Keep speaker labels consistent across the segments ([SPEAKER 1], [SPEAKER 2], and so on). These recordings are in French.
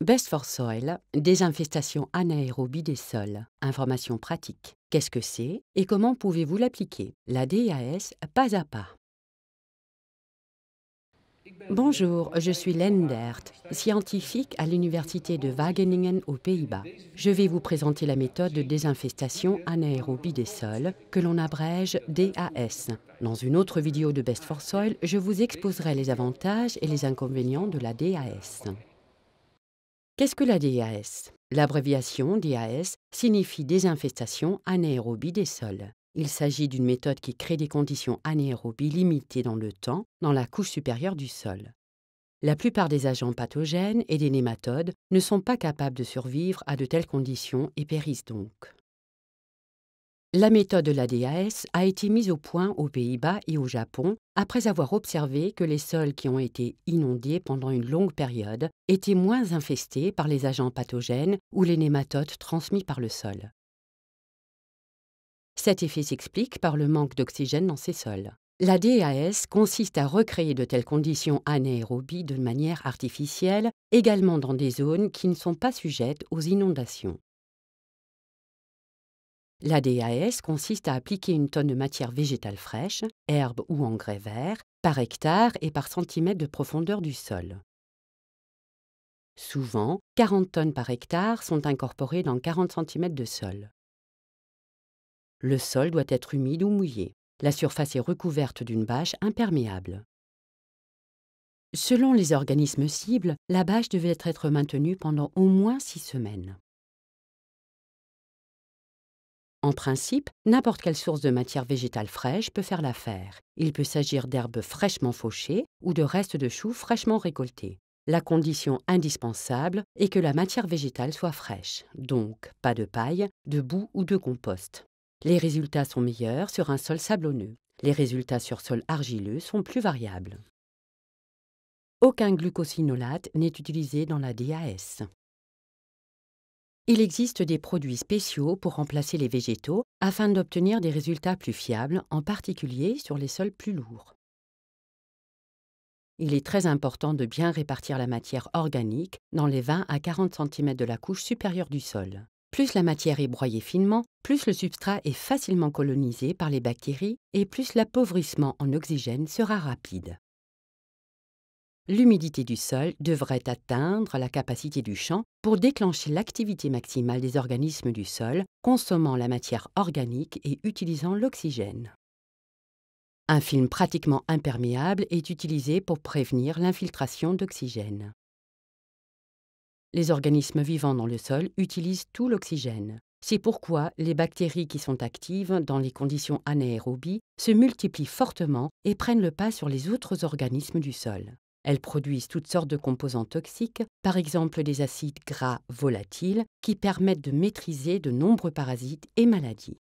[SPEAKER 1] Best for Soil, désinfestation anaérobie des sols. Information pratique. Qu'est-ce que c'est et comment pouvez-vous l'appliquer La DAS pas à pas. Bonjour, je suis Len Dert, scientifique à l'université de Wageningen aux Pays-Bas. Je vais vous présenter la méthode de désinfestation anaérobie des sols, que l'on abrège DAS. Dans une autre vidéo de Best for Soil, je vous exposerai les avantages et les inconvénients de la DAS. Qu'est-ce que la DAS L'abréviation DAS signifie désinfestation anaérobie des sols. Il s'agit d'une méthode qui crée des conditions anaérobies limitées dans le temps dans la couche supérieure du sol. La plupart des agents pathogènes et des nématodes ne sont pas capables de survivre à de telles conditions et périssent donc. La méthode de l'ADAS a été mise au point aux Pays-Bas et au Japon après avoir observé que les sols qui ont été inondés pendant une longue période étaient moins infestés par les agents pathogènes ou les nématodes transmis par le sol. Cet effet s'explique par le manque d'oxygène dans ces sols. La DAS consiste à recréer de telles conditions anaérobies de manière artificielle, également dans des zones qui ne sont pas sujettes aux inondations. L'ADAS consiste à appliquer une tonne de matière végétale fraîche, herbe ou engrais vert, par hectare et par centimètre de profondeur du sol. Souvent, 40 tonnes par hectare sont incorporées dans 40 cm de sol. Le sol doit être humide ou mouillé. La surface est recouverte d'une bâche imperméable. Selon les organismes cibles, la bâche devait être maintenue pendant au moins six semaines. En principe, n'importe quelle source de matière végétale fraîche peut faire l'affaire. Il peut s'agir d'herbes fraîchement fauchées ou de restes de choux fraîchement récoltés. La condition indispensable est que la matière végétale soit fraîche, donc pas de paille, de boue ou de compost. Les résultats sont meilleurs sur un sol sablonneux. Les résultats sur sol argileux sont plus variables. Aucun glucosinolate n'est utilisé dans la DAS. Il existe des produits spéciaux pour remplacer les végétaux afin d'obtenir des résultats plus fiables, en particulier sur les sols plus lourds. Il est très important de bien répartir la matière organique dans les 20 à 40 cm de la couche supérieure du sol. Plus la matière est broyée finement, plus le substrat est facilement colonisé par les bactéries et plus l'appauvrissement en oxygène sera rapide l'humidité du sol devrait atteindre la capacité du champ pour déclencher l'activité maximale des organismes du sol, consommant la matière organique et utilisant l'oxygène. Un film pratiquement imperméable est utilisé pour prévenir l'infiltration d'oxygène. Les organismes vivants dans le sol utilisent tout l'oxygène. C'est pourquoi les bactéries qui sont actives dans les conditions anaérobies se multiplient fortement et prennent le pas sur les autres organismes du sol. Elles produisent toutes sortes de composants toxiques, par exemple des acides gras volatiles, qui permettent de maîtriser de nombreux parasites et maladies.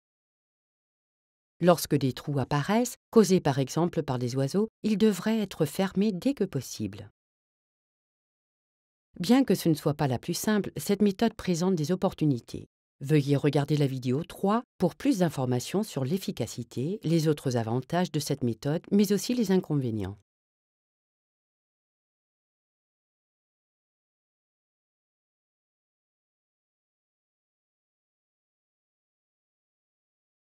[SPEAKER 1] Lorsque des trous apparaissent, causés par exemple par des oiseaux, ils devraient être fermés dès que possible. Bien que ce ne soit pas la plus simple, cette méthode présente des opportunités. Veuillez regarder la vidéo 3 pour plus d'informations sur l'efficacité, les autres avantages de cette méthode, mais aussi les inconvénients.